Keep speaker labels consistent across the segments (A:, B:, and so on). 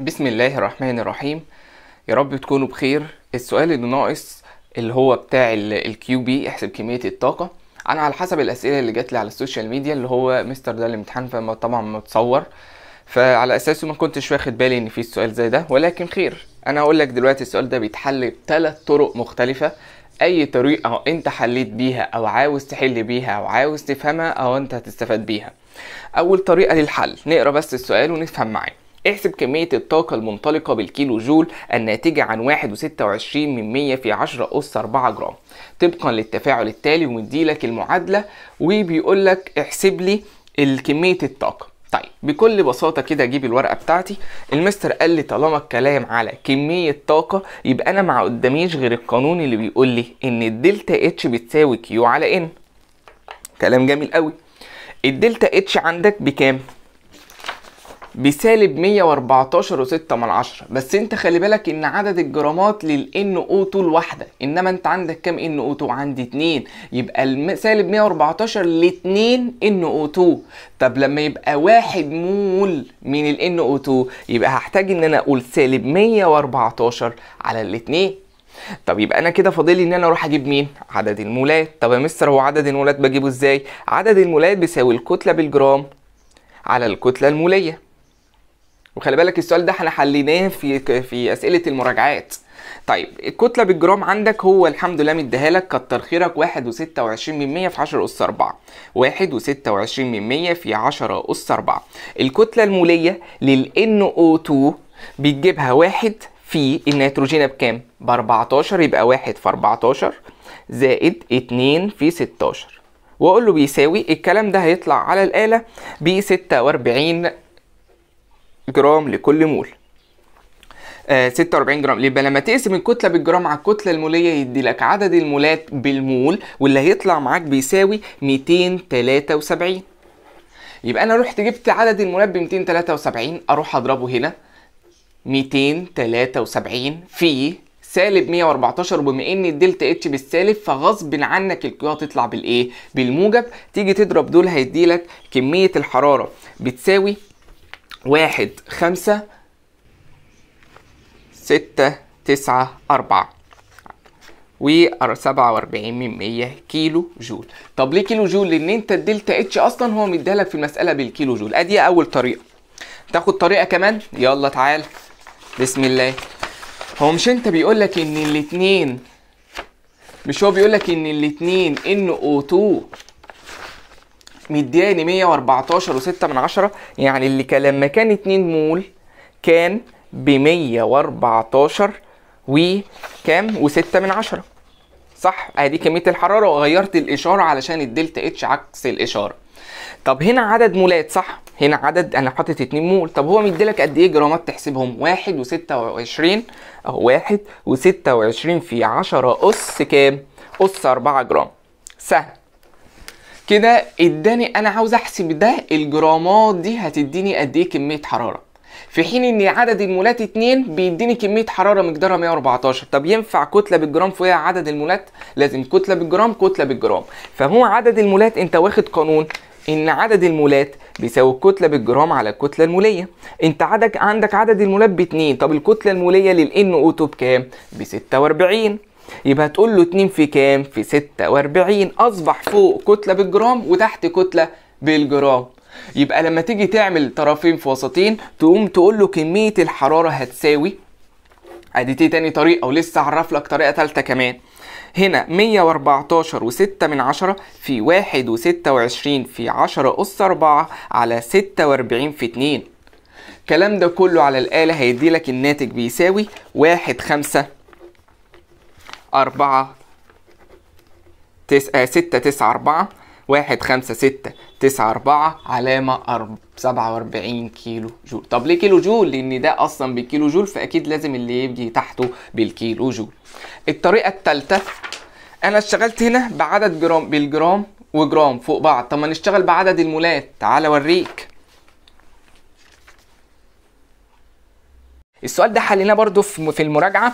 A: بسم الله الرحمن الرحيم يا رب تكونوا بخير السؤال اللي ناقص اللي هو بتاع الكيو بي احسب كميه الطاقه انا على حسب الاسئله اللي جات لي على السوشيال ميديا اللي هو مستر ده الامتحان فطبعا متصور فعلى اساسه ما كنتش واخد بالي ان في سؤال زي ده ولكن خير انا اقول لك دلوقتي السؤال ده بيتحل بثلاث طرق مختلفه اي طريقه انت حليت بيها او عاوز تحل بيها او عاوز تفهمها او انت هتستفاد بيها اول طريقه للحل نقرا بس السؤال ونفهم معاه احسب كمية الطاقة المنطلقة بالكيلو جول الناتجة عن 1.26 من 100 في 10 أس 4 جرام طبقا للتفاعل التالي ومديلك المعادلة وبيقول لك احسب لي الكمية الطاقة طيب بكل بساطة كده اجيب الورقة بتاعتي المستر قال لي طالما الكلام على كمية طاقة يبقى انا ما قداميش غير القانون اللي بيقول لي ان الدلتا اتش بتساوي كيو على ان كلام جميل قوي الدلتا اتش عندك بكام بسالب 114.6 بس انت خلي بالك ان عدد الجرامات للان او 2 الواحده انما انت عندك كام ان او 2 عندي 2 يبقى سالب 114 ل 2 ان او 2 طب لما يبقى 1 مول من الان او 2 يبقى هحتاج ان انا اقول سالب 114 على 2 طب يبقى انا كده فاضل لي ان انا اروح اجيب مين عدد المولات طب يا مستر هو عدد المولات بجيبه ازاي عدد المولات بيساوي الكتله بالجرام على الكتله الموليه وخلي بالك السؤال ده احنا حليناه في في اسئله المراجعات طيب الكتله بالجرام عندك هو الحمد لله مديها لك كتر خيرك 1.26% في 10 اس 4 1.26% في 10 اس 4 الكتله الموليه للان او 2 بتجيبها 1 في النيتروجين بكام ب 14 يبقى 1 في 14 زائد 2 في 16 واقول له بيساوي الكلام ده هيطلع على الاله ب 46 جرام لكل مول آه 46 جرام يبقى لما تقسم الكتله بالجرام على الكتله الموليه يدي لك عدد المولات بالمول واللي هيطلع معاك بيساوي 273 يبقى انا رحت جبت عدد المولات ب 273 اروح اضربه هنا 273 في سالب 114 وبما ان الدلتا اتش بالسالب فغصب عنك القياس تطلع بالايه؟ بالموجب تيجي تضرب دول هيديلك كميه الحراره بتساوي واحد خمسة ستة تسعة أربعة و 47 من 100 كيلو جول طب ليه كيلو جول لان انت الدلتا اتش اصلا هو مديلك في المساله بالكيلو جول ادي اول طريقه تاخد طريقه كمان يلا تعال بسم الله هو مش انت بيقول لك ان الاثنين مش هو بيقول لك ان الاثنين ان او 2 مدياني 114 و6 من عشرة يعني اللي كان لما كان 2 مول كان ب 114 وكام و6 من عشرة صح ادي كميه الحراره وغيرت الاشاره علشان الدلتا اتش عكس الاشاره طب هنا عدد مولات صح هنا عدد انا حاطط 2 مول طب هو مديلك قد ايه جرامات تحسبهم 1 و26 اهو 1 و26 في 10 اس كام اس 4 جرام سهل كده اداني انا عاوز احسب ده الجرامات دي هتديني قد ايه كميه حراره في حين ان عدد المولات 2 بيديني كميه حراره مقدارها 114 طب ينفع كتله بالجرام فوقها عدد المولات لازم كتله بالجرام كتله بالجرام فهو عدد المولات انت واخد قانون ان عدد المولات بيساوي الكتله بالجرام على الكتله الموليه انت عندك عندك عدد المولات ب 2 طب الكتله الموليه للان 2 بكام ب 46 يبقى تقول له 2 في كام في 46 اصبح فوق كتله بالجرام وتحت كتله بالجرام يبقى لما تيجي تعمل طرفين في وسطين تقوم تقول له كميه الحراره هتساوي ادي تاني طريقه ولسه عرف لك طريقه ثالثه كمان هنا 114 و6 من 10 في 1 و26 في 10 أس 4 على 46 في 2 الكلام ده كله على الآلة هيدي لك الناتج بيساوي 1 5 أربعة تس... آه ستة تسعة أربعة واحد خمسة ستة تسعة أربعة علامة أرب سبعة وأربعين كيلو جول طب ليه كيلو جول؟ لأن ده أصلا بالكيلو جول فأكيد لازم اللي يجي تحته بالكيلو جول الطريقة التالتة أنا اشتغلت هنا بعدد جرام بالجرام وجرام فوق بعض طب ما نشتغل بعدد المولات تعال أوريك السؤال ده حليناه برضو في المراجعة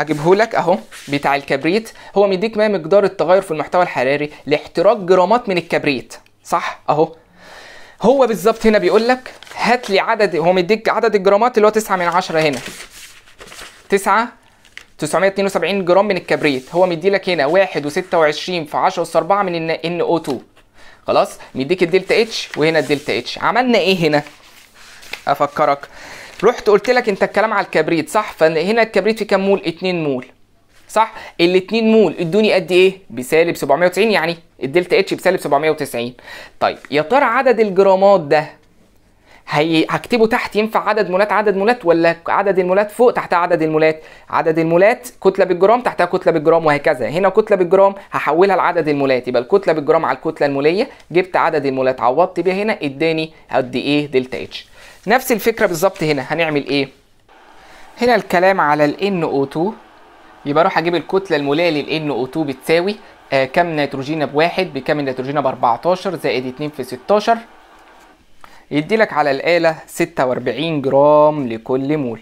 A: اجيبه لك اهو بتاع الكبريت هو مديك ما مقدار التغير في المحتوى الحراري لاحتراق جرامات من الكبريت صح اهو هو بالظبط هنا بيقول لك هات لي عدد هو مديك عدد الجرامات اللي هو 9 من 10 هنا 9 972 جرام من الكبريت هو مدي لك هنا 1.26 في 10 اس 4 من ان او 2 خلاص مديك الدلتا اتش وهنا الدلتا اتش عملنا ايه هنا افكرك رحت قلت لك انت الكلام على الكبريت صح فهنا الكبريت في كام مول 2 مول صح ال 2 مول ادوني قد ايه بسالب 790 يعني الدلتا اتش بسالب 790 طيب يا ترى عدد الجرامات ده هكتبه تحت ينفع عدد مولات عدد مولات ولا عدد المولات فوق تحت عدد المولات عدد المولات كتله بالجرام تحتها كتله بالجرام وهكذا هنا كتله بالجرام هحولها لعدد المولات يبقى الكتله بالجرام على الكتله الموليه جبت عدد المولات عوضت بيها هنا اداني قد ايه دلتا اتش نفس الفكره بالظبط هنا هنعمل ايه هنا الكلام على ال NO2 يبقى اروح اجيب الكتله الموليه لل NO2 بتساوي آه كم نيتروجين بواحد بكم النيتروجين ب 14 زائد 2 في 16 يديلك على الآلة 46 جرام لكل مول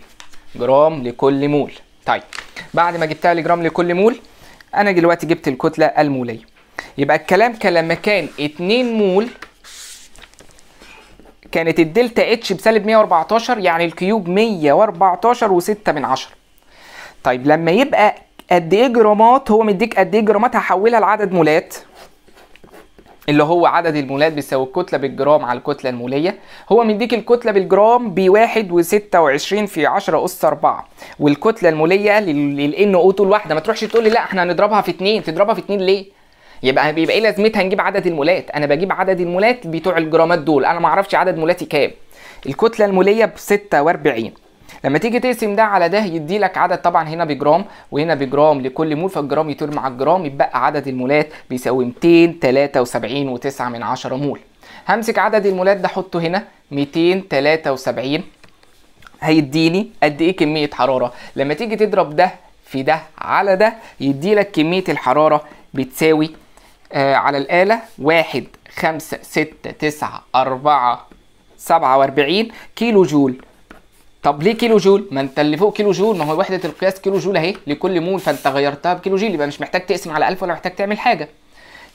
A: جرام لكل مول طيب بعد ما جبتها لي جرام لكل مول انا دلوقتي جبت الكتله الموليه يبقى الكلام كان لما كان 2 مول كانت الدلتا اتش بسالب 114 يعني الكيوب 114 و6 من 10 طيب لما يبقى قد ايه جرامات هو مديك قد ايه جرامات هحولها لعدد مولات اللي هو عدد المولات بيساوي الكتلة بالجرام على الكتلة المولية هو مديك الكتلة بالجرام ب 1.26 في 10 أس 4 والكتلة المولية N O طول واحدة ما تروحش تقول لي لا احنا هنضربها في 2 تضربها في 2 ليه؟ يبقى بيبقى ايه لازمتها نجيب عدد المولات انا بجيب عدد المولات بتوع الجرامات دول انا ما اعرفش عدد مولاتي كام الكتله الموليه ب 46 لما تيجي تقسم ده على ده يدي لك عدد طبعا هنا بجرام وهنا بجرام لكل مول فالجرام يطول مع الجرام يتبقى عدد المولات بيساوي 273 و9 من 10 مول همسك عدد المولات ده احطه هنا 273 هيديني قد ايه كميه حراره لما تيجي تضرب ده في ده على ده يدي لك كميه الحراره بتساوي آه على الآلة واحد خمسة ستة تسعة أربعة سبعة وأربعين كيلو جول طب ليه كيلو جول ما انت اللي فوق كيلو جول ما هو وحده القياس كيلو جول اهي لكل مول فانت غيرتها بكيلو جول يبقى مش محتاج تقسم على 1000 ولا محتاج تعمل حاجه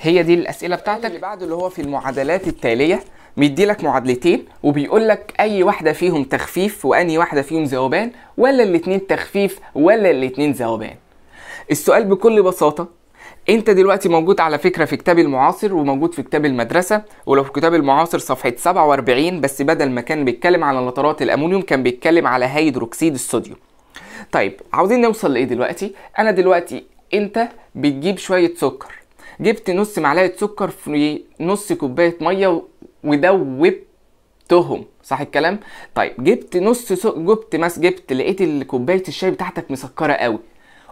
A: هي دي الاسئله بتاعتك اللي بعده اللي هو في المعادلات التاليه مدي لك معادلتين وبيقول لك اي واحده فيهم تخفيف واني واحده فيهم ذوبان ولا الاثنين تخفيف ولا الاثنين ذوبان السؤال بكل بساطه انت دلوقتي موجود على فكره في كتاب المعاصر وموجود في كتاب المدرسه ولو في كتاب المعاصر صفحه 47 بس بدل ما كان بيتكلم على نطرات الامونيوم كان بيتكلم على هيدروكسيد الصوديوم طيب عاوزين نوصل لايه دلوقتي انا دلوقتي انت بتجيب شويه سكر جبت نص معلقه سكر في نص كوبايه ميه ودوبتهم صح الكلام طيب جبت نص سكر جبت مس جبت لقيت كوبايه الشاي بتاعتك مسكره قوي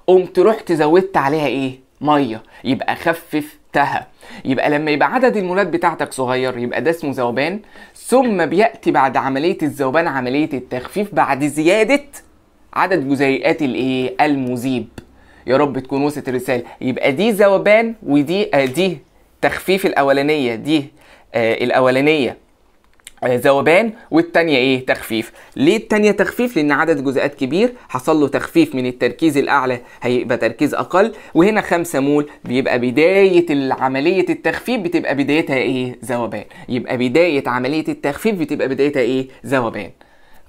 A: قمت رحت زودت عليها ايه ميه يبقى خفف تها يبقى لما يبقى عدد المولات بتاعتك صغير يبقى ده اسمه ذوبان ثم بياتي بعد عمليه الذوبان عمليه التخفيف بعد زياده عدد جزيئات الايه المذيب يا رب تكون وصلت الرساله يبقى دي ذوبان ودي آه دي تخفيف الاولانيه دي آه الاولانيه آه، ذوبان والتانية ايه تخفيف ليه التانية تخفيف لان عدد جزيئات كبير حصل له تخفيف من التركيز الاعلى هيبقى تركيز اقل وهنا خمسة مول بيبقى بداية عملية التخفيف بتبقى بدايتها ايه ذوبان يبقى بداية عملية التخفيف بتبقى بدايتها ايه ذوبان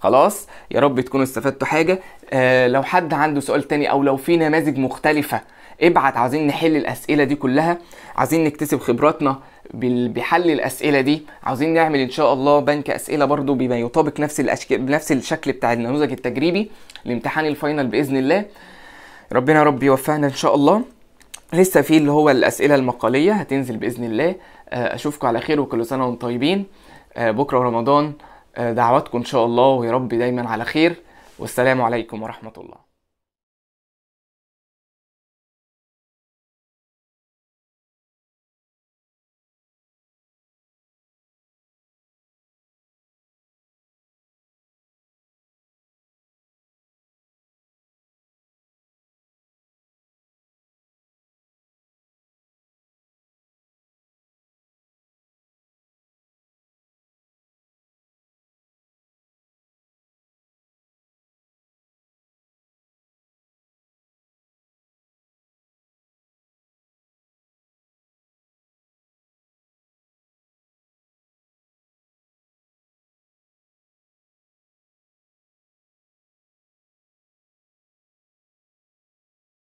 A: خلاص يا رب تكونوا استفدتوا حاجه آه لو حد عنده سؤال تاني او لو في نماذج مختلفه ابعت عايزين نحل الاسئله دي كلها عايزين نكتسب خبراتنا بحل الاسئله دي عاوزين نعمل ان شاء الله بنك اسئله برضو بما يطابق نفس الاشكال بنفس الشكل بتاع النموذج التجريبي لامتحان الفاينل باذن الله ربنا يا رب يوفقنا ان شاء الله لسه في اللي هو الاسئله المقاليه هتنزل باذن الله آه، اشوفكم على خير وكل سنه وانتم طيبين آه، بكره رمضان دعواتكم ان شاء الله ويا رب دايما على خير والسلام عليكم ورحمه الله